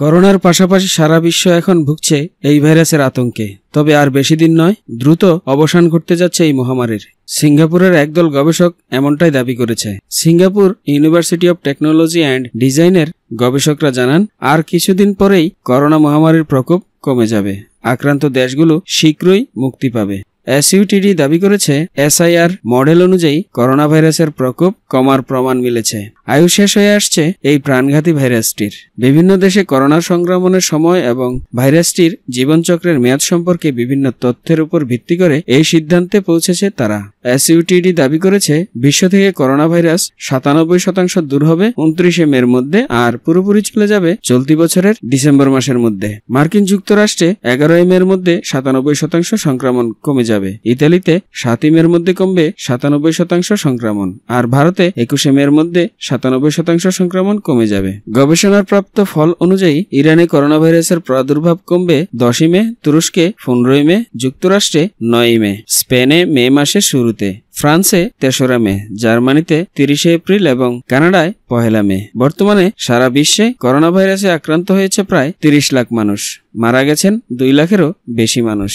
করোনার পাশাপাশি সারা বিশ্ব এখন ভুগছে এই ভাইরাসের আতঙ্কে তবে আর বেশি দিন নয় দ্রুত অবসান ঘটতে যাচ্ছে এই মহামারীর সিঙ্গাপুরের একদল গবেষক এমনটাই দাবি করেছে Singapore university of technology and ডিজাইনের গবেষকরা জানান আর কিছুদিন পরেই করোনা মহামারীর প্রকোপ কমে যাবে আক্রান্ত দেশগুলো শীঘ্রই মুক্তি পাবে এসইউটিডি দাবি করেছে এসআইআর মডেল অনুযায়ী করোনা ভাইরাসের প্রকোপ কমার প্রমাণ মিলেছে আয়ু শেষ হয়ে আসছে এই প্রাণঘাতী ভাইরাসটির বিভিন্ন দেশে করোনা সংক্রমণের সময় এবং ভাইরাসটির জীবনচক্রের মেয়াদ সম্পর্কে বিভিন্ন তথ্যের উপর ভিত্তি করে এই সিদ্ধান্তে পৌঁছেছে তারা এসইউটিডি দাবি করেছে বিশ্ব থেকে করোনা ভাইরাস সাতানব্বই শতাংশ দূর হবে উনত্রিশে মের মধ্যে আর পুরোপুরি চলে যাবে চলতি বছরের ডিসেম্বর মাসের মধ্যে মার্কিন যুক্তরাষ্ট্রে এগারোই মের মধ্যে সাতানব্বই শতাংশ সংক্রমণ কমে যাবে ইতালিতে সাতই মের মধ্যে কমবে সাতানব্বই শতাংশ সংক্রমণ আর ভারতে একুশে মের মধ্যে সাতানব্বই শতাংশ সংক্রমণ কমে যাবে গবেষণার প্রাপ্ত ফল অনুযায়ী ইরানে করোনা ভাইরাসের প্রাদুর্ভাব কমবে দশই মে তুরস্কে পনেরোই মে যুক্তরাষ্ট্রে নয়ই মে স্পেনে মে মাসের শুরুতে শুরুতে ফ্রান্সে তেসরা মে জার্মানিতে তিরিশে এপ্রিল এবং কানাডায় পহেলা মে বর্তমানে সারা বিশ্বে করোনা ভাইরাসে আক্রান্ত হয়েছে প্রায় তিরিশ লাখ মানুষ মারা গেছেন দুই লাখেরও বেশি মানুষ